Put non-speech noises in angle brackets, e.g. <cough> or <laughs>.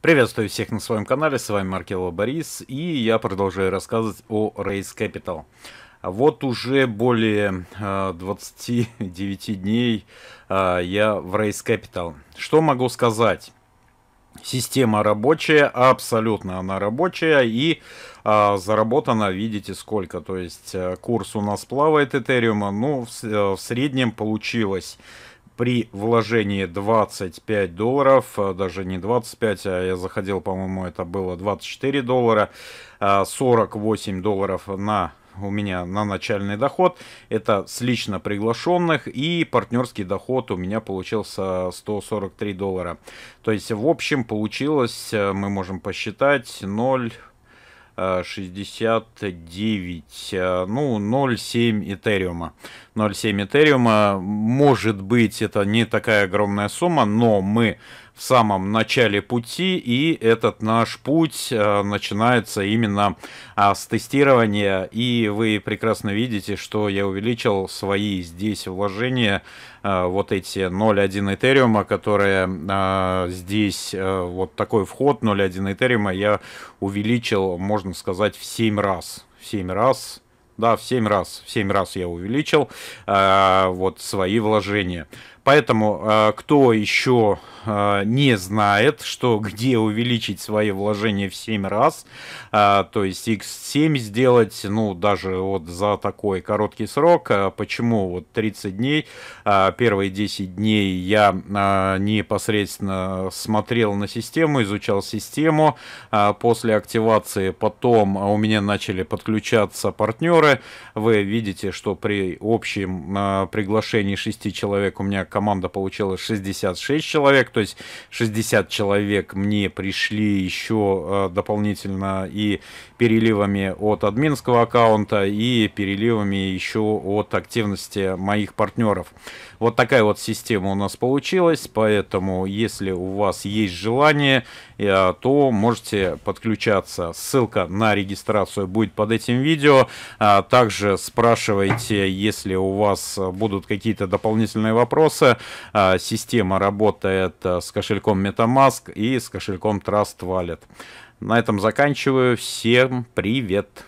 Приветствую всех на своем канале, с вами Маркело Борис, и я продолжаю рассказывать о Race Capital. Вот уже более 29 э, дней э, я в Race Capital. Что могу сказать? Система рабочая, абсолютно она рабочая и э, заработано, видите, сколько. То есть курс у нас плавает Ethereum, ну, в среднем получилось при вложении 25 долларов, э, даже не 25, а я заходил, по-моему, это было 24 доллара, 48 э, долларов на у меня на начальный доход. Это с лично приглашенных. И партнерский доход у меня получился 143 доллара. То есть, в общем, получилось, э, мы можем посчитать 0... 69, э, э, ну, 0,7 Этериума. 0,7 Этериума, может быть, это не такая огромная сумма, но мы в самом начале пути, и этот наш путь э, начинается именно а, с тестирования, и вы прекрасно видите, что я увеличил свои здесь вложения, э, вот эти 0.1 Этериума, которые э, здесь, вот такой вход 0.1 Этериума я увеличил, можно сказать, в 7 раз, в 7 раз, да, в 7 раз, в 7 раз я увеличил э, вот свои вложения. Поэтому, э, кто еще э, не знает, что <laughs> где увеличить свои вложения в 7 раз, э, то есть x7 сделать, ну, даже вот за такой короткий срок, почему вот 30 дней, первые 10 дней я непосредственно смотрел на систему, изучал систему, после активации потом у меня начали подключаться партнеры, вы видите, что при общем приглашении 6 человек у меня команда получила 66 человек, то есть 60 человек мне пришли еще э, дополнительно и переливами от админского аккаунта, и переливами еще от активности моих партнеров. Вот такая вот система у нас получилась, поэтому если у вас есть желание, э, то можете подключаться. Ссылка на регистрацию будет под этим видео. А также спрашивайте, если у вас будут какие-то дополнительные вопросы, валюта. А, система работает э, с кошельком MetaMask и с кошельком Trust Wallet. На этом заканчиваю. Всем привет!